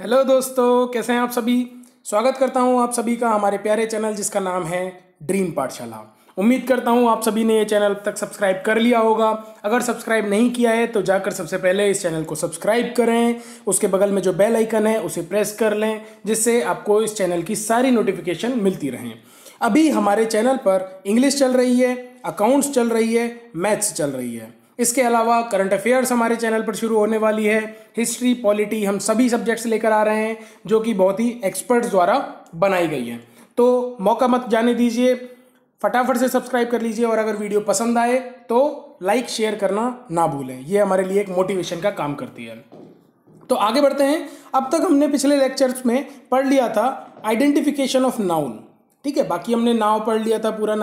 hello दोस्तों कैसे हैं आप सभी स्वागत करता हूं आप सभी का हमारे प्यारे चैनल जिसका नाम है ड्रीम पाठशाला उम्मीद करता हूं आप सभी ने ये चैनल अब तक सब्सक्राइब कर लिया होगा अगर सब्सक्राइब नहीं किया है तो जाकर सबसे पहले इस चैनल को सब्सक्राइब करें उसके बगल में जो बेल आइकन है उसे प्रेस कर लें जिससे आपको इस चैनल की सारी नोटिफिकेशन मिलती रहें अभी हमारे चैनल पर इंग्लिश चल रही है अकाउंट्स चल रही है मैथ्स चल रही है इसके अलावा करंट अफेयर्स हमारे चैनल पर शुरू होने वाली है हिस्ट्री पॉलिटी हम सभी सब्जेक्ट्स लेकर आ रहे हैं जो कि बहुत ही एक्सपर्ट्स द्वारा बनाई गई है तो मौका मत जाने दीजिए फटाफट से सब्सक्राइब कर लीजिए और अगर वीडियो पसंद आए तो लाइक शेयर करना ना भूलें ये हमारे लिए एक मोटिवेशन का काम करती है तो आगे बढ़ते हैं अब तक हमने पिछले लेक्चर्स में पढ़ लिया था आइडेंटिफिकेशन ऑफ नाउन ठीक है बाकी हमने नाव पढ़ लिया था पूरा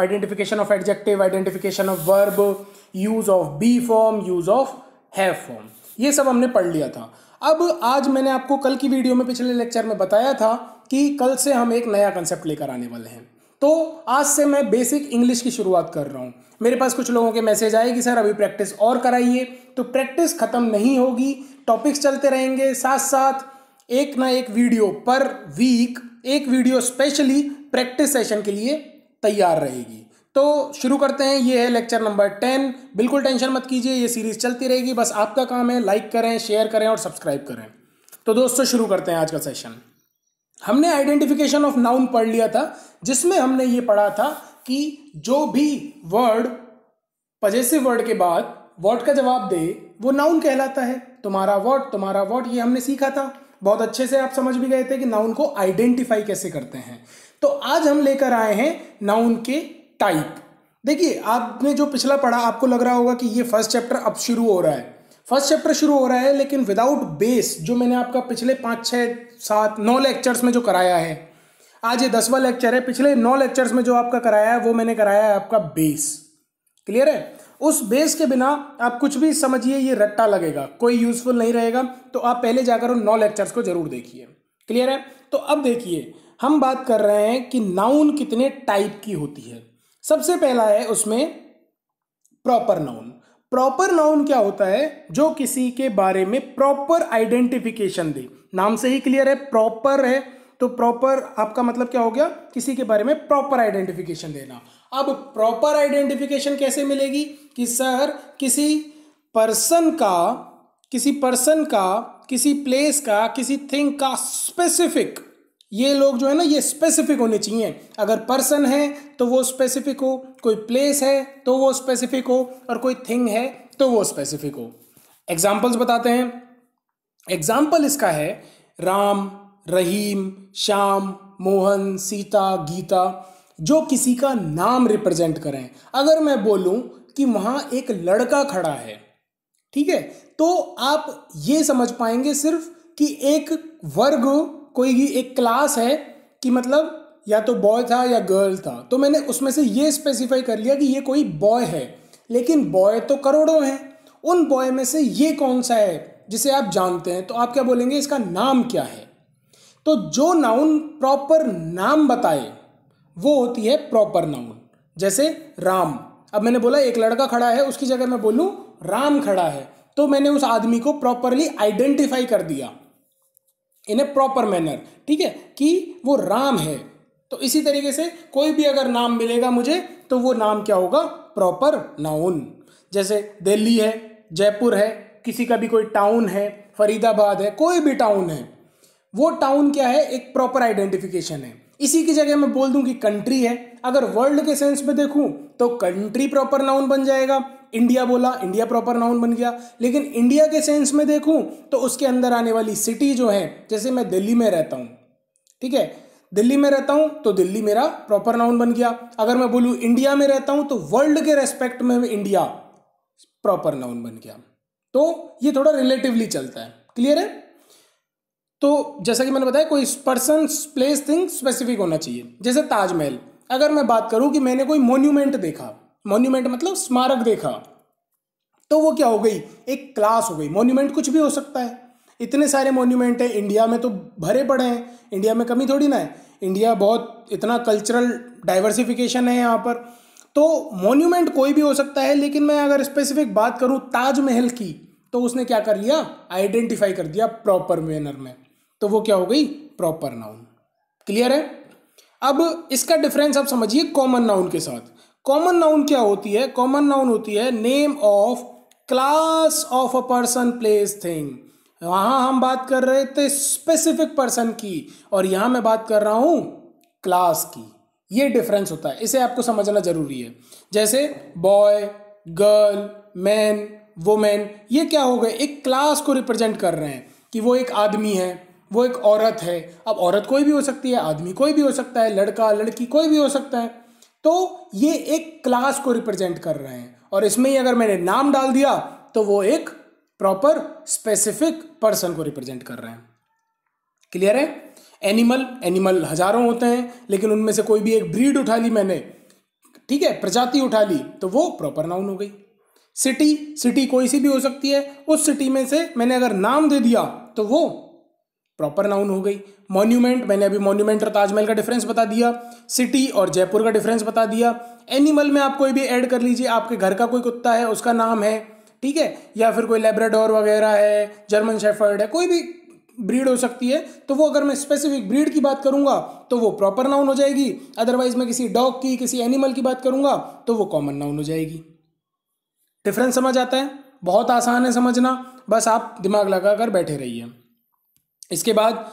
identification of adjective identification of verb use of be form use of have form ये सब हमने पढ़ लिया था अब आज मैंने आपको कल की वीडियो में पिछले लेक्चर में बताया था कि कल से हम एक नया कंसेप्ट लेकर आने वाले हैं तो आज से मैं बेसिक इंग्लिश की शुरुआत कर रहा हूँ मेरे पास कुछ लोगों के मैसेज आए कि सर अभी प्रैक्टिस और कराइए तो प्रैक्टिस ख़त्म नहीं होगी टॉपिक्स चलते रहेंगे साथ साथ एक ना एक वीडियो पर वीक एक वीडियो स्पेशली प्रैक्टिस सेशन के लिए तैयार रहेगी तो शुरू करते हैं ये है लेक्चर नंबर टेन बिल्कुल टेंशन मत कीजिए ये सीरीज चलती रहेगी बस आपका काम है लाइक करें शेयर करें और सब्सक्राइब करें तो दोस्तों शुरू करते हैं आज का सेशन हमने आइडेंटिफिकेशन ऑफ नाउन पढ़ लिया था जिसमें हमने ये पढ़ा था कि जो भी वर्ड पजेसिव वर्ड के बाद वर्ड का जवाब दे वो नाउन कहलाता है तुम्हारा वर्ड तुम्हारा वर्ड ये हमने सीखा था बहुत अच्छे से आप समझ भी गए थे कि नाउन को आइडेंटिफाई कैसे करते हैं तो आज हम लेकर आए हैं नाउन के टाइप देखिए आपने जो पिछला पढ़ा आपको लग रहा होगा कि ये फर्स्ट चैप्टर अब शुरू हो रहा है फर्स्ट चैप्टर शुरू हो रहा है लेकिन विदाउट बेस जो मैंने आपका पिछले पाँच छः सात नौ लेक्चर्स में जो कराया है आज ये दसवा लेक्चर है पिछले नौ लेक्चर्स में जो आपका कराया है वो मैंने कराया है आपका बेस क्लियर है उस बेस के बिना आप कुछ भी समझिए ये रट्टा लगेगा कोई यूजफुल नहीं रहेगा तो आप पहले जाकर उन नौ लेक्चर्स को जरूर देखिए क्लियर है तो अब देखिए हम बात कर रहे हैं कि नाउन कितने टाइप की होती है सबसे पहला है उसमें प्रॉपर नाउन प्रॉपर नाउन क्या होता है जो किसी के बारे में प्रॉपर आइडेंटिफिकेशन दे नाम से ही क्लियर है प्रॉपर है तो प्रॉपर आपका मतलब क्या हो गया किसी के बारे में प्रॉपर आइडेंटिफिकेशन देना अब प्रॉपर आइडेंटिफिकेशन कैसे मिलेगी कि सर किसी पर्सन का किसी पर्सन का किसी प्लेस का किसी थिंग का स्पेसिफिक ये लोग जो है ना ये स्पेसिफिक होने चाहिए अगर पर्सन है तो वो स्पेसिफिक हो कोई प्लेस है तो वो स्पेसिफिक हो और कोई थिंग है तो वो स्पेसिफिक हो एग्जाम्पल्स बताते हैं एग्जाम्पल इसका है राम रहीम श्याम मोहन सीता गीता जो किसी का नाम रिप्रेजेंट करें अगर मैं बोलूं कि वहां एक लड़का खड़ा है ठीक है तो आप ये समझ पाएंगे सिर्फ कि एक वर्ग कोई भी एक क्लास है कि मतलब या तो बॉय था या गर्ल था तो मैंने उसमें से ये स्पेसिफाई कर लिया कि ये कोई बॉय है लेकिन बॉय तो करोड़ों हैं उन बॉय में से ये कौन सा है जिसे आप जानते हैं तो आप क्या बोलेंगे इसका नाम क्या है तो जो नाउन प्रॉपर नाम बताए वो होती है प्रॉपर नाउन जैसे राम अब मैंने बोला एक लड़का खड़ा है उसकी जगह मैं बोलूँ राम खड़ा है तो मैंने उस आदमी को प्रॉपरली आइडेंटिफाई कर दिया इन ए प्रॉपर मैनर ठीक है कि वो राम है तो इसी तरीके से कोई भी अगर नाम मिलेगा मुझे तो वो नाम क्या होगा प्रॉपर नाउन जैसे दिल्ली है जयपुर है किसी का भी कोई टाउन है फरीदाबाद है कोई भी टाउन है वो टाउन क्या है एक प्रॉपर आइडेंटिफिकेशन है इसी की जगह मैं बोल दूं कि कंट्री है अगर वर्ल्ड के सेंस में देखूं तो कंट्री प्रॉपर नाउन बन जाएगा इंडिया बोला इंडिया प्रॉपर नाउन बन गया लेकिन इंडिया के सेंस में देखूं तो उसके अंदर आने वाली सिटी जो है जैसे मैं दिल्ली में रहता हूं ठीक है दिल्ली में रहता हूं तो दिल्ली मेरा प्रॉपर नाउन बन गया अगर मैं बोलूँ इंडिया में रहता हूं तो वर्ल्ड के रेस्पेक्ट में इंडिया प्रॉपर नाउन बन गया तो ये थोड़ा रिलेटिवली चलता है क्लियर है तो जैसा कि मैंने बताया कोई पर्सन प्लेस थिंग स्पेसिफिक होना चाहिए जैसे ताजमहल अगर मैं बात करूं कि मैंने कोई मोन्यूमेंट देखा मॉन्यूमेंट मतलब स्मारक देखा तो वो क्या हो गई एक क्लास हो गई मॉन्यूमेंट कुछ भी हो सकता है इतने सारे मॉन्यूमेंट हैं इंडिया में तो भरे पड़े हैं इंडिया में कमी थोड़ी ना है इंडिया बहुत इतना कल्चरल डाइवर्सिफिकेशन है यहाँ पर तो मॉन्यूमेंट कोई भी हो सकता है लेकिन मैं अगर स्पेसिफिक बात करूँ ताजमहल की तो उसने क्या कर लिया आइडेंटिफाई कर दिया प्रॉपर मैनर में तो वो क्या हो गई प्रॉपर नाउन क्लियर है अब इसका डिफरेंस आप समझिए कॉमन नाउन के साथ कॉमन नाउन क्या होती है कॉमन नाउन होती है name of class of a person place thing वहां हम बात कर रहे थे स्पेसिफिक पर्सन की और यहां मैं बात कर रहा हूँ क्लास की ये डिफरेंस होता है इसे आपको समझना ज़रूरी है जैसे बॉय गर्ल मैन वुमेन ये क्या हो गए एक क्लास को रिप्रेजेंट कर रहे हैं कि वो एक आदमी है वो एक औरत है अब औरत कोई भी हो सकती है आदमी कोई भी हो सकता है लड़का लड़की कोई भी हो सकता है तो ये एक क्लास को रिप्रेजेंट कर रहे हैं और इसमें ही अगर मैंने नाम डाल दिया तो वो एक प्रॉपर स्पेसिफिक पर्सन को रिप्रेजेंट कर रहे हैं क्लियर है एनिमल एनिमल हजारों होते हैं लेकिन उनमें से कोई भी एक ब्रीड उठा ली मैंने ठीक है प्रजाति उठा ली तो वो प्रॉपर नाउन हो गई सिटी सिटी कोई सी भी हो सकती है उस सिटी में से मैंने अगर नाम दे दिया तो वो प्रॉपर नाउन हो गई मॉन्यूमेंट मैंने अभी मॉन्यूमेंट और ताजमहल का डिफरेंस बता दिया सिटी और जयपुर का डिफरेंस बता दिया एनिमल में आप कोई भी ऐड कर लीजिए आपके घर का कोई कुत्ता है उसका नाम है ठीक है या फिर कोई लेब्राडोर वगैरह है जर्मन शेफर्ड है कोई भी ब्रीड हो सकती है तो वो अगर मैं स्पेसिफिक ब्रीड की बात करूंगा तो वो प्रॉपर नाउन हो जाएगी अदरवाइज मैं किसी डॉग की किसी एनिमल की बात करूंगा तो वो कॉमन नाउन हो जाएगी डिफरेंस समझ आता है बहुत आसान है समझना बस आप दिमाग लगा कर बैठे रहिए इसके बाद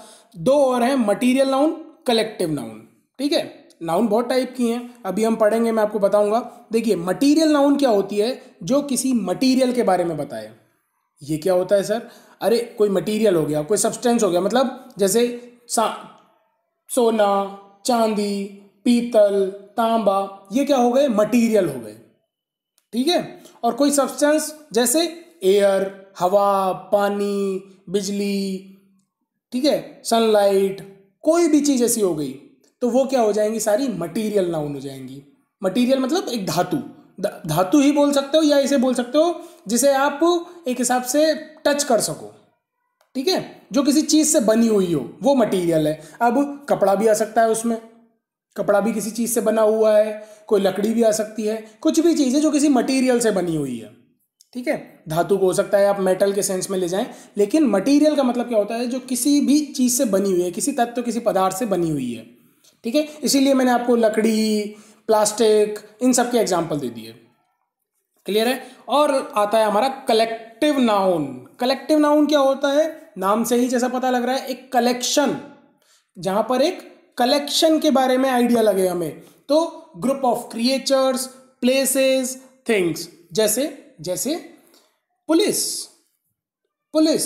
दो और हैं मटीरियल नाउन कलेक्टिव नाउन ठीक है नाउन बहुत टाइप की हैं अभी हम पढ़ेंगे मैं आपको बताऊंगा देखिए मटीरियल नाउन क्या होती है जो किसी मटीरियल के बारे में बताए ये क्या होता है सर अरे कोई मटीरियल हो गया कोई सब्सटेंस हो गया मतलब जैसे सोना चांदी पीतल तांबा ये क्या हो गए मटीरियल हो गए ठीक है और कोई सब्सटेंस जैसे एयर हवा पानी बिजली ठीक है सनलाइट कोई भी चीज़ ऐसी हो गई तो वो क्या हो जाएंगी सारी मटीरियल नाउन हो जाएंगी मटीरियल मतलब एक धातु धातु ही बोल सकते हो या इसे बोल सकते हो जिसे आप एक हिसाब से टच कर सको ठीक है जो किसी चीज़ से बनी हुई हो वो मटेरियल है अब कपड़ा भी आ सकता है उसमें कपड़ा भी किसी चीज़ से बना हुआ है कोई लकड़ी भी आ सकती है कुछ भी चीज़ है जो किसी मटेरियल से बनी हुई है ठीक है धातु को हो सकता है आप मेटल के सेंस में ले जाएं लेकिन मटेरियल का मतलब क्या होता है जो किसी भी चीज़ से बनी हुई है किसी तत्व किसी पदार्थ से बनी हुई है ठीक है इसीलिए मैंने आपको लकड़ी प्लास्टिक इन सब के एग्जाम्पल दे दिए क्लियर है और आता है हमारा कलेक्टिव नाउन कलेक्टिव नाउन क्या होता है नाम से ही जैसा पता लग रहा है एक कलेक्शन जहाँ पर एक कलेक्शन के बारे में आइडिया लगे हमें तो group of creatures places things जैसे जैसे पुलिस पुलिस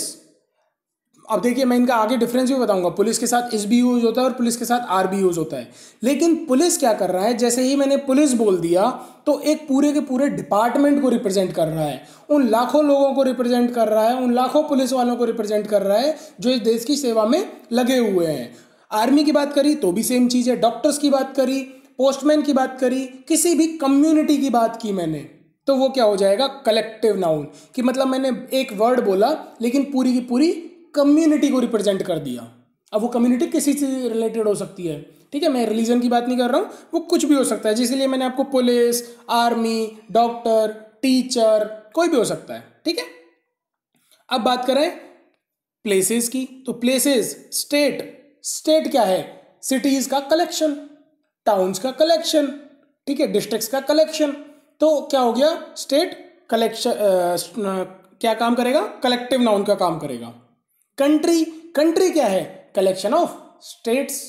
अब देखिए मैं इनका आगे डिफरेंस भी बताऊंगा पुलिस के साथ एस बी यूज होता है और पुलिस के साथ आर बी यूज होता है लेकिन पुलिस क्या कर रहा है जैसे ही मैंने पुलिस बोल दिया तो एक पूरे के पूरे डिपार्टमेंट को रिप्रेजेंट कर रहा है उन लाखों लोगों को रिप्रेजेंट कर रहा है उन लाखों पुलिस वालों को रिप्रेजेंट कर रहा है जो इस देश की सेवा में लगे हुए हैं आर्मी की बात करी तो भी सेम चीज़ है डॉक्टर्स की बात करी पोस्टमैन की बात करी किसी भी कम्युनिटी की बात की मैंने तो वो क्या हो जाएगा कलेक्टिव नाउन कि मतलब मैंने एक वर्ड बोला लेकिन पूरी की पूरी कम्युनिटी को रिप्रेजेंट कर दिया अब वो कम्युनिटी किसी से रिलेटेड हो सकती है ठीक है मैं रिलीजन की बात नहीं कर रहा हूँ वो कुछ भी हो सकता है जिसलिए मैंने आपको पुलिस आर्मी डॉक्टर टीचर कोई भी हो सकता है ठीक है अब बात करें प्लेसेस की तो प्लेसेस स्टेट स्टेट क्या है सिटीज का कलेक्शन टाउन्स का कलेक्शन ठीक है डिस्ट्रिक्ट्स का कलेक्शन तो क्या हो गया स्टेट कलेक्शन क्या काम करेगा कलेक्टिव नाउन का काम करेगा कंट्री कंट्री क्या है कलेक्शन ऑफ स्टेट्स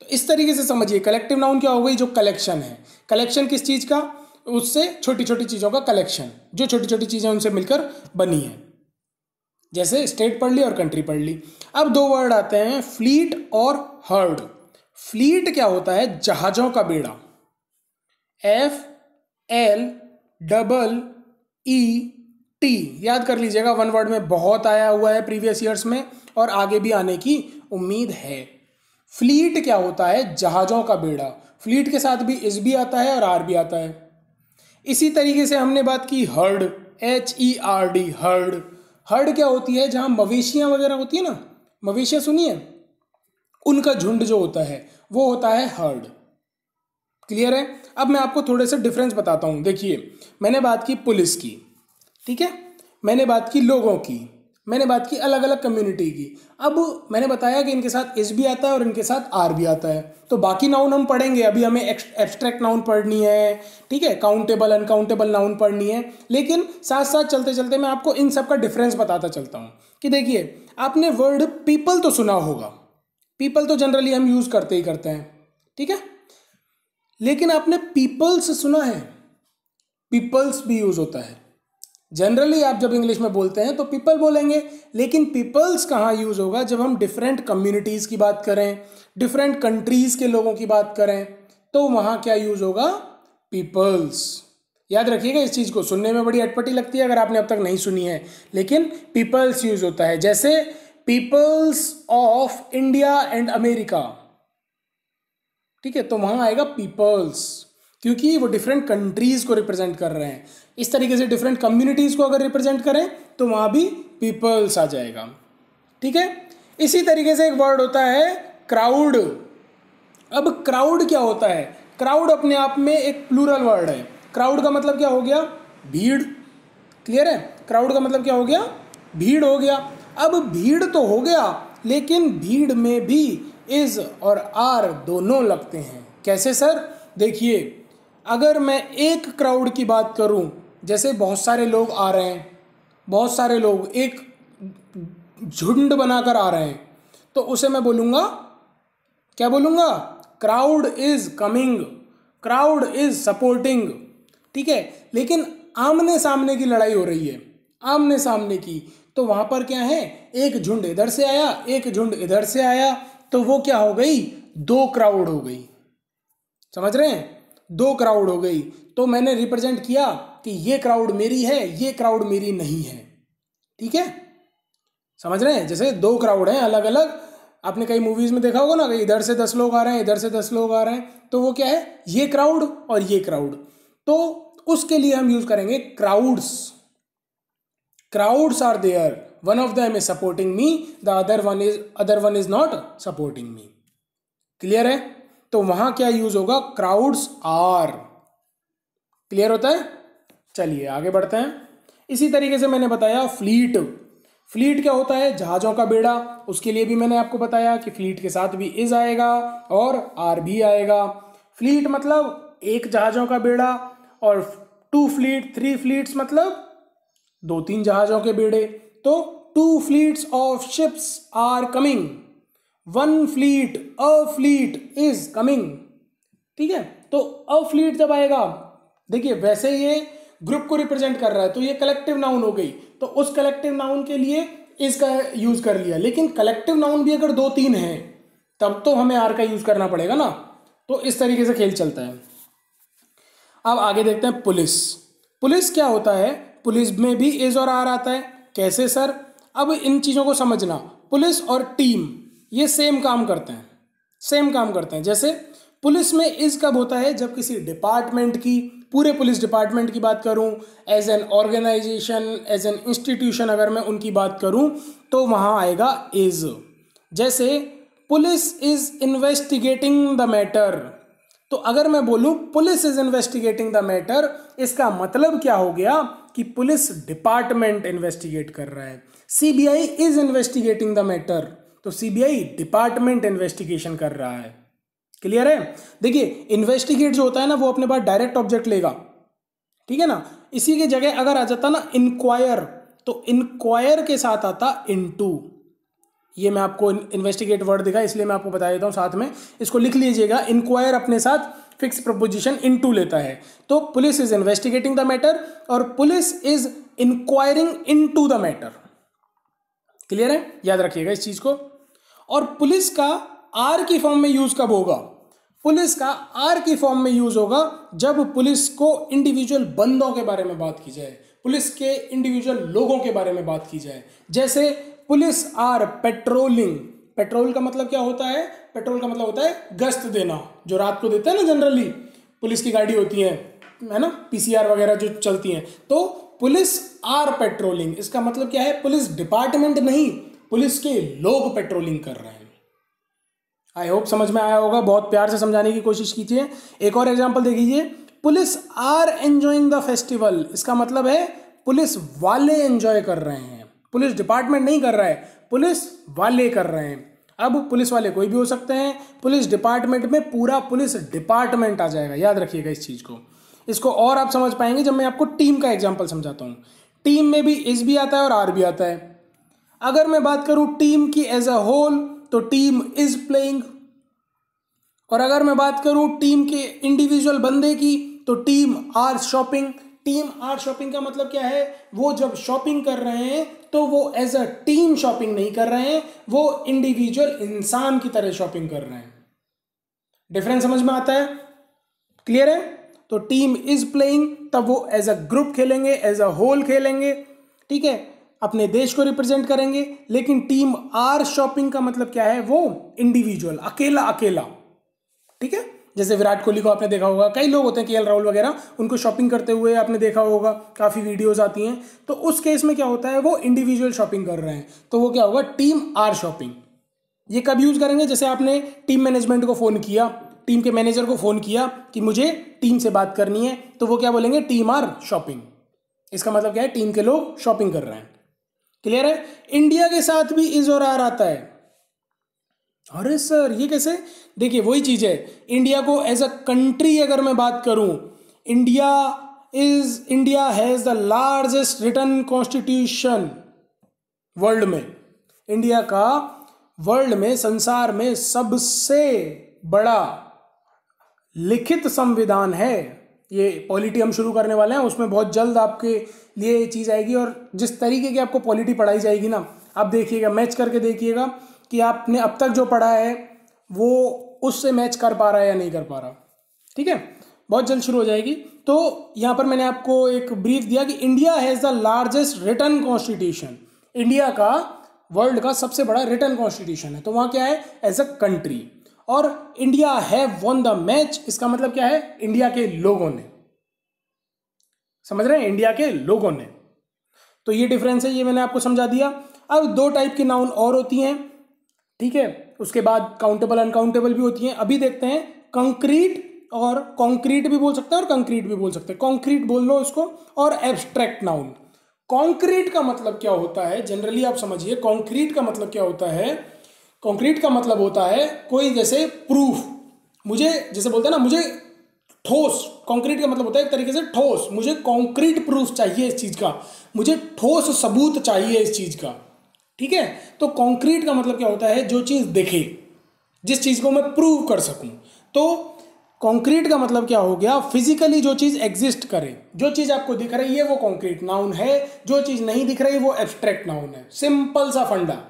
तो इस तरीके से समझिए कलेक्टिव नाउन क्या हो गई जो कलेक्शन है कलेक्शन किस चीज़ का उससे छोटी छोटी चीज़ों का कलेक्शन जो छोटी छोटी चीज़ें उनसे मिलकर बनी है जैसे स्टेट पढ़ ली और कंट्री पढ़ ली अब दो वर्ड आते हैं फ्लीट और हर्ड फ्लीट क्या होता है जहाज़ों का बेड़ा F L double E T याद कर लीजिएगा वन वर्ड में बहुत आया हुआ है प्रीवियस ईयर्स में और आगे भी आने की उम्मीद है फ्लीट क्या होता है जहाज़ों का बेड़ा फ्लीट के साथ भी इस भी आता है और आर भी आता है इसी तरीके से हमने बात की herd H E R D herd herd क्या होती है जहां मवेशियां वगैरह होती है ना मवेशियां सुनिए उनका झुंड जो होता है वो होता है हर्ड क्लियर है अब मैं आपको थोड़े से डिफरेंस बताता हूँ देखिए मैंने बात की पुलिस की ठीक है मैंने बात की लोगों की मैंने बात की अलग अलग कम्युनिटी की अब मैंने बताया कि इनके साथ एस भी आता है और इनके साथ आर भी आता है तो बाकी नाउन हम पढ़ेंगे अभी हमें एब्स्ट्रैक्ट नाउन पढ़नी है ठीक है काउंटेबल अनकाउंटेबल नाउन पढ़नी है लेकिन साथ साथ चलते चलते मैं आपको इन सब का डिफरेंस बताता चलता हूँ कि देखिए आपने वर्ड पीपल तो सुना होगा पीपल तो जनरली हम यूज़ करते ही करते हैं ठीक है लेकिन आपने पीपल्स सुना है पीपल्स भी यूज होता है जनरली आप जब इंग्लिश में बोलते हैं तो पीपल बोलेंगे लेकिन पीपल्स कहाँ यूज होगा जब हम डिफरेंट कम्युनिटीज़ की बात करें डिफरेंट कंट्रीज़ के लोगों की बात करें तो वहाँ क्या यूज होगा पीपल्स याद रखिएगा इस चीज़ को सुनने में बड़ी अटपटी लगती है अगर आपने अब तक नहीं सुनी है लेकिन पीपल्स यूज होता है जैसे peoples of India and America ठीक है तो वहाँ आएगा पीपल्स क्योंकि वो डिफरेंट कंट्रीज़ को रिप्रेजेंट कर रहे हैं इस तरीके से डिफरेंट कम्युनिटीज़ को अगर रिप्रेजेंट करें तो वहाँ भी पीपल्स आ जाएगा ठीक है इसी तरीके से एक वर्ड होता है क्राउड अब क्राउड क्या होता है क्राउड अपने आप में एक प्लूरल वर्ड है क्राउड का मतलब क्या हो गया भीड़ क्लियर है क्राउड का मतलब क्या हो गया भीड़ हो गया अब भीड़ तो हो गया लेकिन भीड़ में भी इज़ और आर दोनों लगते हैं कैसे सर देखिए अगर मैं एक क्राउड की बात करूं जैसे बहुत सारे लोग आ रहे हैं बहुत सारे लोग एक झुंड बनाकर आ रहे हैं तो उसे मैं बोलूँगा क्या बोलूँगा crowd is coming crowd is supporting ठीक है लेकिन आमने सामने की लड़ाई हो रही है आमने सामने की तो वहाँ पर क्या है एक झुंड इधर से आया एक झुंड इधर से आया तो वो क्या हो गई दो क्राउड हो गई समझ रहे हैं दो क्राउड हो गई तो मैंने रिप्रेजेंट किया कि ये क्राउड मेरी है ये क्राउड मेरी नहीं है ठीक है समझ रहे हैं जैसे दो क्राउड हैं अलग अलग आपने कई मूवीज़ में देखा होगा ना कि इधर से दस लोग आ रहे हैं इधर से दस लोग आ रहे हैं तो वो क्या है ये क्राउड और ये क्राउड तो उसके लिए हम यूज़ करेंगे crowds crowds are there one of them is supporting me the other one is other one is not supporting me clear है तो वहां क्या यूज होगा क्राउड्स आर क्लियर होता है चलिए आगे बढ़ते हैं इसी तरीके से मैंने बताया फ्लीट फ्लीट क्या होता है जहाज़ों का बेड़ा उसके लिए भी मैंने आपको बताया कि फ्लीट के साथ भी इज आएगा और आर भी आएगा फ्लीट मतलब एक जहाज़ों का बेड़ा और टू फ्लीट थ्री फ्लीट्स मतलब दो तीन जहाज़ों के बेड़े तो two fleets of ships are coming one fleet a fleet is coming ठीक है तो अ फ्लीट जब आएगा देखिए वैसे ये ग्रुप को रिप्रेजेंट कर रहा है तो ये कलेक्टिव नाउन हो गई तो उस कलेक्टिव नाउन के लिए इसका यूज कर लिया लेकिन कलेक्टिव नाउन भी अगर दो तीन है तब तो हमें आर का यूज करना पड़ेगा ना तो इस तरीके से खेल चलता है अब आगे देखते हैं पुलिस पुलिस क्या होता है पुलिस में भी इज और आर आता है कैसे सर अब इन चीज़ों को समझना पुलिस और टीम ये सेम काम करते हैं सेम काम करते हैं जैसे पुलिस में इज कब होता है जब किसी डिपार्टमेंट की पूरे पुलिस डिपार्टमेंट की बात करूं as an organisation as an institution अगर मैं उनकी बात करूं तो वहां आएगा इज जैसे police is investigating the matter तो अगर मैं बोलूं police is investigating the matter इसका मतलब क्या हो गया कि पुलिस डिपार्टमेंट इन्वेस्टिगेट कर रहा है CBI is investigating the matter तो सीबीआई डिपार्टमेंट इन्वेस्टिगेशन कर रहा है क्लियर है देखिए इन्वेस्टिगेट जो होता है ना वो अपने पास डायरेक्ट ऑब्जेक्ट लेगा ठीक है ना इसी के जगह अगर आ जाता ना इंक्वायर तो इंक्वायर के साथ आता इनटू ये मैं आपको इन्वेस्टिगेट वर्ड देगा इसलिए मैं आपको बता देता हूँ साथ में इसको लिख लीजिएगा इंक्वायर अपने साथ फिक्स प्रपोजिशन इन टू लेता है तो police is investigating the matter और police is inquiring into the matter clear है याद रखिएगा इस चीज़ को और पुलिस का आर की फॉर्म में यूज़ कब होगा पुलिस का आर की फॉर्म में यूज़ होगा जब पुलिस को इंडिविजुअल बंदों के बारे में बात की जाए पुलिस के इंडिविजुअल लोगों के बारे में बात की जाए जैसे पुलिस आर पेट्रोलिंग पेट्रोल का मतलब क्या होता है पेट्रोल का मतलब होता है गश्त देना जो रात को देता है ना जनरली पुलिस की गाड़ी होती है है ना पीसीआर वगैरह जो चलती हैं तो पुलिस आर पेट्रोलिंग इसका मतलब क्या है पुलिस डिपार्टमेंट नहीं पुलिस के लोग पेट्रोलिंग कर रहे हैं आई होप समझ में आया होगा बहुत प्यार से समझाने की कोशिश कीजिए एक और एग्जाम्पल देखिए police are enjoying the festival इसका मतलब है पुलिस वाले एंजॉय कर रहे हैं पुलिस डिपार्टमेंट नहीं कर रहा है पुलिस वाले कर रहे हैं अब पुलिस वाले कोई भी हो सकते हैं पुलिस डिपार्टमेंट में पूरा पुलिस डिपार्टमेंट आ जाएगा याद रखिएगा इस चीज़ को इसको और आप समझ पाएंगे जब मैं आपको टीम का एग्जाम्पल समझाता हूँ टीम में भी इस भी आता है और आर भी आता है अगर मैं बात करूँ टीम की एज अ होल तो टीम इज प्लेइंग और अगर मैं बात करूं टीम के इंडिविजुअल बंदे की तो team are shopping team are shopping का मतलब क्या है वो जब शॉपिंग कर रहे हैं तो वो एज अ टीम शॉपिंग नहीं कर रहे हैं वो इंडिविजुअल इंसान की तरह शॉपिंग कर रहे हैं डिफरेंस समझ में आता है क्लियर है तो टीम इज प्लेइंग तब वो एज अ ग्रुप खेलेंगे एज अ होल खेलेंगे ठीक है अपने देश को रिप्रेजेंट करेंगे लेकिन टीम आर शॉपिंग का मतलब क्या है वो इंडिविजुअल अकेला अकेला ठीक है जैसे विराट कोहली को आपने देखा होगा कई लोग होते हैं के राहुल वगैरह उनको शॉपिंग करते हुए आपने देखा होगा काफ़ी वीडियोज़ आती हैं तो उस केस में क्या होता है वो इंडिविजुअल शॉपिंग कर रहे हैं तो वो क्या होगा टीम आर शॉपिंग ये कब यूज़ करेंगे जैसे आपने टीम मैनेजमेंट को फ़ोन किया टीम के मैनेजर को फ़ोन किया कि मुझे टीम से बात करनी है तो वो क्या बोलेंगे टीम आर शॉपिंग इसका मतलब क्या है टीम के लोग शॉपिंग कर रहे हैं क्लियर है इंडिया के साथ भी इज और आर आता है अरे सर ये कैसे देखिए वही चीज़ है इंडिया को एज अ कंट्री अगर मैं बात करूं India is India has the largest written constitution world में इंडिया का वर्ल्ड में संसार में सबसे बड़ा लिखित संविधान है ये पॉलिटी हम शुरू करने वाले हैं उसमें बहुत जल्द आपके लिए ये चीज़ आएगी और जिस तरीके की आपको पॉलिटी पढ़ाई जाएगी ना आप देखिएगा मैच करके देखिएगा कि आपने अब तक जो पढ़ा है वो उससे मैच कर पा रहा है या नहीं कर पा रहा ठीक है बहुत जल्द शुरू हो जाएगी तो यहाँ पर मैंने आपको एक ब्रीफ दिया कि India has the largest written constitution India का वर्ल्ड का सबसे बड़ा रिटर्न कॉन्स्टिट्यूशन है तो वहाँ क्या है एज अ कंट्री और इंडिया है वन द मैच इसका मतलब क्या है इंडिया के लोगों ने समझ रहे हैं इंडिया के लोगों ने तो ये डिफरेंस है ये मैंने आपको समझा दिया अब दो टाइप की नाउन और होती हैं ठीक है उसके बाद काउंटेबल अनकाउंटेबल भी होती हैं अभी देखते हैं कंक्रीट और कंक्रीट भी बोल सकते हैं और कंक्रीट भी बोल सकते हैं कंक्रीट बोल लो इसको और एब्स्ट्रैक्ट नाउन कंक्रीट का मतलब क्या होता है जनरली आप समझिए कंक्रीट का मतलब क्या होता है कंक्रीट का मतलब होता है कोई जैसे प्रूफ मुझे जैसे बोलते हैं ना मुझे ठोस कंक्रीट का मतलब होता है एक तरीके से ठोस मुझे कंक्रीट प्रूफ चाहिए इस चीज़ का मुझे ठोस सबूत चाहिए इस चीज़ का ठीक है तो कॉन्क्रीट का मतलब क्या होता है जो चीज़ दिखे जिस चीज़ को मैं प्रूव कर सकूं तो कॉन्क्रीट का मतलब क्या हो गया फिजिकली जो चीज़ एग्जिस्ट करे जो चीज़ आपको दिख रही है वो कॉन्क्रीट नाउन है जो चीज़ नहीं दिख रही वो एब्स्ट्रैक्ट नाउन है सिंपल सा फंडा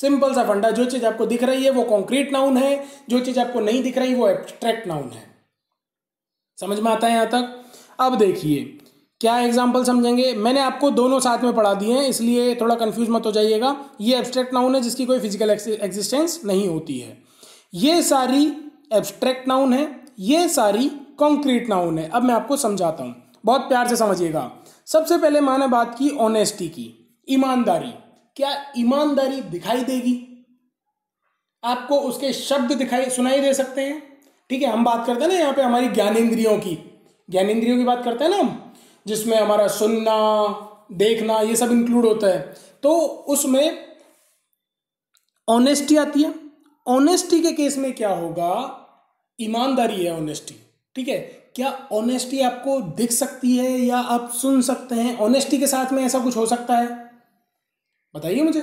सिंपल सा फंडा जो चीज़ आपको दिख रही है वो कॉन्क्रीट नाउन है जो चीज़ आपको नहीं दिख रही वो एब्स्ट्रैक्ट नाउन है समझ में आता है यहां तक अब देखिए क्या एग्जाम्पल समझेंगे मैंने आपको दोनों साथ में पढ़ा दिए हैं इसलिए थोड़ा कन्फ्यूज मत हो जाइएगा ये एब्स्ट्रैक्ट नाउन है जिसकी कोई फिजिकल एग्जिस्टेंस नहीं होती है ये सारी एब्स्ट्रैक्ट नाउन है ये सारी कॉन्क्रीट नाउन है अब मैं आपको समझाता हूँ बहुत प्यार से समझिएगा सबसे पहले मैंने बात की ऑनेस्टी की ईमानदारी क्या ईमानदारी दिखाई देगी आपको उसके शब्द दिखाई सुनाई दे सकते हैं ठीक है हम बात करते हैं ना यहाँ पे हमारी ज्ञानेंद्रियों की ज्ञानेंद्रियों की बात करते हैं ना हम जिसमें हमारा सुनना देखना ये सब इंक्लूड होता है तो उसमें ऑनेस्टी आती है ऑनेस्टी के केस में क्या होगा ईमानदारी है ऑनेस्टी ठीक है क्या ऑनेस्टी आपको दिख सकती है या आप सुन सकते हैं ऑनेस्टी के साथ में ऐसा कुछ हो सकता है बताइए मुझे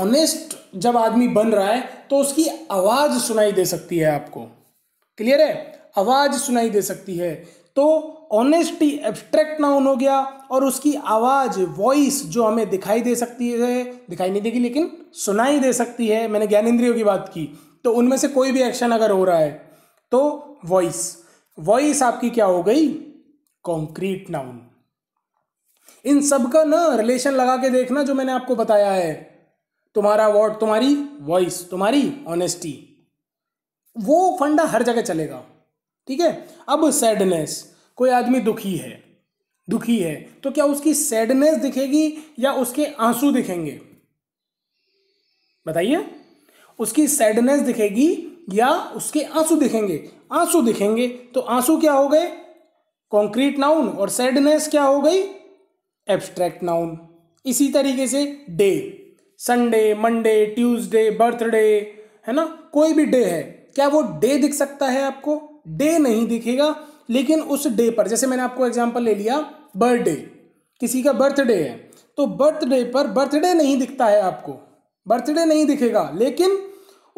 ऑनेस्ट जब आदमी बन रहा है तो उसकी आवाज़ सुनाई दे सकती है आपको क्लियर है आवाज़ सुनाई दे सकती है तो ऑनेस्टी एब्स्ट्रैक्ट नाउन हो गया और उसकी आवाज़ वॉइस जो हमें दिखाई दे सकती है दिखाई नहीं देगी लेकिन सुनाई दे सकती है मैंने ज्ञानेन्द्रियों की बात की तो उनमें से कोई भी एक्शन अगर हो रहा है तो वॉइस वॉइस आपकी क्या हो गई कॉन्क्रीट नाउन इन सब का ना रिलेशन लगा के देखना जो मैंने आपको बताया है तुम्हारा वर्ड तुम्हारी वॉइस तुम्हारी ऑनेस्टी वो फंडा हर जगह चलेगा ठीक है अब सैडनेस कोई आदमी दुखी है दुखी है तो क्या उसकी सैडनेस दिखेगी या उसके आंसू दिखेंगे बताइए उसकी सैडनेस दिखेगी या उसके आंसू दिखेंगे आंसू दिखेंगे तो आंसू क्या हो गए कॉन्क्रीट नाउन और सैडनेस क्या हो गई एब्स्ट्रैक्ट नाउन इसी तरीके से day Sunday Monday Tuesday birthday है ना कोई भी डे है क्या वो डे दिख सकता है आपको डे नहीं दिखेगा लेकिन उस डे पर जैसे मैंने आपको एग्जाम्पल ले लिया बर्थडे किसी का बर्थडे है तो बर्थडे पर बर्थडे नहीं दिखता है आपको बर्थडे नहीं दिखेगा लेकिन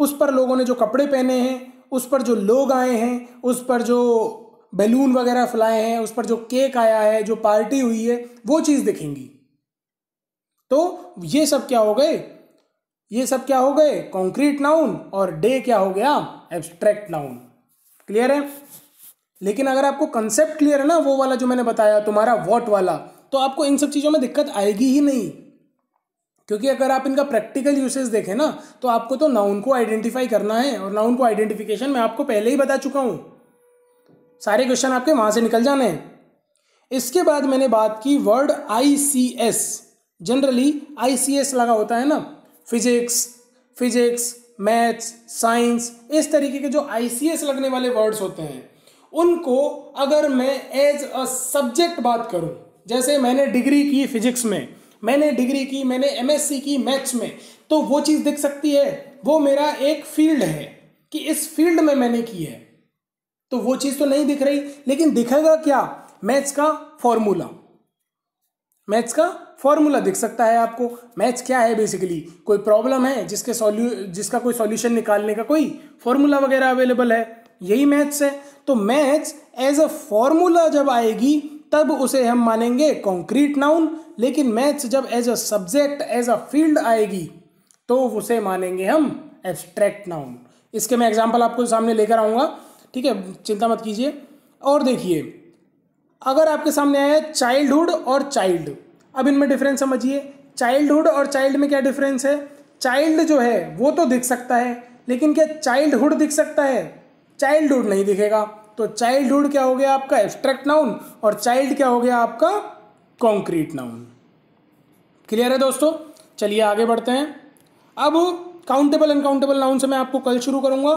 उस पर लोगों ने जो कपड़े पहने हैं उस पर जो लोग आए हैं उस पर जो बैलून वगैरह फैलाए हैं उस पर जो केक आया है जो पार्टी हुई है वो चीज़ दिखेंगी तो ये सब क्या हो गए ये सब क्या हो गए कॉन्क्रीट नाउन और डे क्या हो गया एब्स्ट्रैक्ट नाउन क्लियर है लेकिन अगर आपको कंसेप्ट क्लियर है ना वो वाला जो मैंने बताया तुम्हारा वॉट वाला तो आपको इन सब चीज़ों में दिक्कत आएगी ही नहीं क्योंकि अगर आप इनका प्रैक्टिकल यूसेज देखें ना तो आपको तो नाउन को आइडेंटिफाई करना है और नाउन को आइडेंटिफिकेशन मैं आपको पहले ही बता चुका हूँ सारे क्वेश्चन आपके वहाँ से निकल जाने हैं इसके बाद मैंने बात की word I C S generally I C S लगा होता है ना फिजिक्स फिजिक्स मैथ्स साइंस इस तरीके के जो आई सी एस लगने वाले वर्ड्स होते हैं उनको अगर मैं एज अ सब्जेक्ट बात करूं जैसे मैंने डिग्री की फिजिक्स में मैंने डिग्री की मैंने एमएससी की मैथ्स में तो वो चीज़ दिख सकती है वो मेरा एक फील्ड है कि इस फील्ड में मैंने की है तो वो चीज़ तो नहीं दिख रही लेकिन दिखेगा क्या मैथ्स का फॉर्मूला मैथ्स का फॉर्मूला दिख सकता है आपको मैथ्स क्या है बेसिकली कोई प्रॉब्लम है जिसके सॉल्यू जिसका कोई सॉल्यूशन निकालने का कोई फॉर्मूला वगैरह अवेलेबल है यही मैथ्स है तो मैथ्स एज अ फॉर्मूला जब आएगी तब उसे हम मानेंगे कॉन्क्रीट नाउन लेकिन मैथ्स जब as a subject as a field आएगी तो उसे मानेंगे हम एब्स्ट्रैक्ट नाउन इसके मैं एग्जाम्पल आपको सामने लेकर आऊँगा ठीक है चिंता मत कीजिए और देखिए अगर आपके सामने आया चाइल्डहुड और चाइल्ड अब इनमें डिफरेंस समझिए चाइल्डहुड और चाइल्ड में क्या डिफरेंस है चाइल्ड जो है वो तो दिख सकता है लेकिन क्या चाइल्डहुड दिख सकता है चाइल्डहुड नहीं दिखेगा तो चाइल्डहुड क्या हो गया आपका एब्स्ट्रैक्ट नाउन और चाइल्ड क्या हो गया आपका कॉन्क्रीट नाउन क्लियर है दोस्तों चलिए आगे बढ़ते हैं अब काउंटेबल अनकाउंटेबल नाउन से मैं आपको कल शुरू करूंगा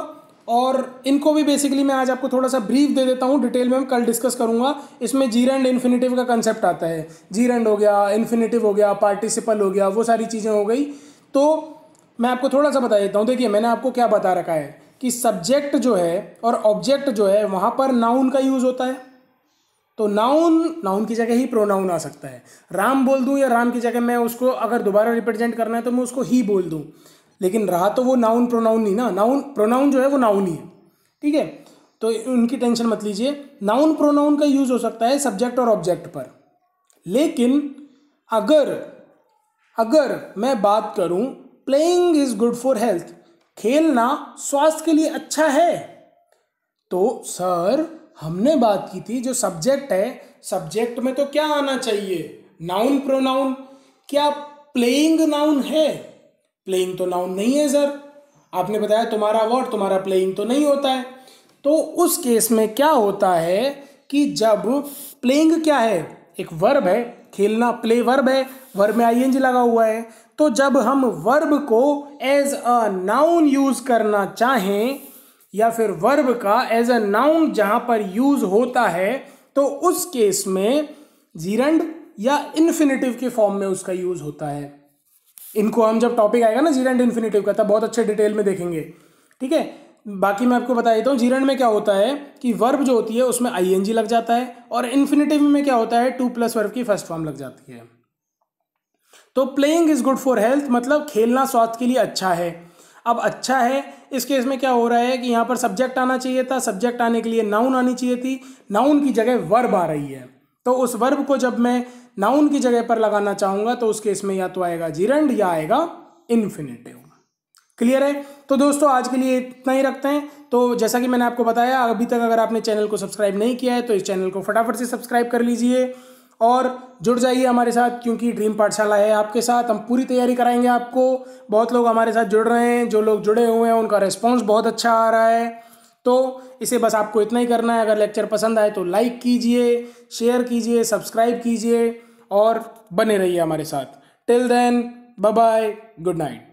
और इनको भी बेसिकली मैं आज आपको थोड़ा सा ब्रीफ दे देता हूँ डिटेल में कल डिस्कस करूंगा इसमें जीरेंड इन्फिनेटिव का कंसेप्ट आता है जीरेंड हो गया इन्फिनेटिव हो गया पार्टिसिपल हो गया वो सारी चीज़ें हो गई तो मैं आपको थोड़ा सा बता देता हूँ देखिए मैंने आपको क्या बता रखा है कि सब्जेक्ट जो है और ऑब्जेक्ट जो है वहाँ पर नाउन का यूज़ होता है तो नाउन नाउन की जगह ही प्रोनाउन आ सकता है राम बोल दूँ या राम की जगह मैं उसको अगर दोबारा रिप्रेजेंट करना है तो मैं उसको ही बोल दूँ लेकिन रहा तो वो नाउन प्रोनाउन नहीं ना नाउन प्रोनाउन जो है वो नाउन ही है ठीक है तो उनकी टेंशन मत लीजिए नाउन प्रोनाउन का यूज़ हो सकता है सब्जेक्ट और ऑब्जेक्ट पर लेकिन अगर अगर मैं बात करूं playing is good for health खेलना स्वास्थ्य के लिए अच्छा है तो सर हमने बात की थी जो सब्जेक्ट है सब्जेक्ट में तो क्या आना चाहिए नाउन प्रोनाउन क्या प्लेइंग नाउन है प्लेइंग तो नाउन नहीं है सर आपने बताया तुम्हारा वर्ड तुम्हारा प्लेइंग तो नहीं होता है तो उस केस में क्या होता है कि जब प्लेइंग क्या है एक वर्ब है खेलना प्ले वर्ब है वर्ब में आई लगा हुआ है तो जब हम वर्ब को एज अ नाउन यूज करना चाहें या फिर वर्ब का एज अ नाउन जहां पर यूज होता है तो उस केस में जीरंड या इन्फिनेटिव के फॉर्म में उसका यूज होता है इनको हम जब टॉपिक आएगा ना जीरंड इन्फिनेटिव का तब बहुत अच्छे डिटेल में देखेंगे ठीक है बाकी मैं आपको बता देता हूँ जीरेंड में क्या होता है कि वर्ब जो होती है उसमें आई लग जाता है और इन्फिनेटिव में क्या होता है टू प्लस वर्ब की फर्स्ट फॉर्म लग जाती है तो playing is good for health मतलब खेलना स्वास्थ्य के लिए अच्छा है अब अच्छा है इस केस में क्या हो रहा है कि यहाँ पर सब्जेक्ट आना चाहिए था सब्जेक्ट आने के लिए नाउन आनी चाहिए थी नाउन की जगह वर्ब आ रही है तो उस वर्ब को जब मैं नाउन की जगह पर लगाना चाहूँगा तो उस केस में या तो आएगा जिरंड या आएगा इन्फिनेटिव क्लियर है तो दोस्तों आज के लिए इतना ही रखते हैं तो जैसा कि मैंने आपको बताया अभी तक अगर आपने चैनल को सब्सक्राइब नहीं किया है तो इस चैनल को फटाफट से सब्सक्राइब कर लीजिए और जुड़ जाइए हमारे साथ क्योंकि ड्रीम पाठशाला है आपके साथ हम पूरी तैयारी कराएंगे आपको बहुत लोग हमारे साथ जुड़ रहे हैं जो लोग जुड़े हुए हैं उनका रिस्पॉन्स बहुत अच्छा आ रहा है तो इसे बस आपको इतना ही करना है अगर लेक्चर पसंद आए तो लाइक कीजिए शेयर कीजिए सब्सक्राइब कीजिए और बने रहिए हमारे साथ till then bye good night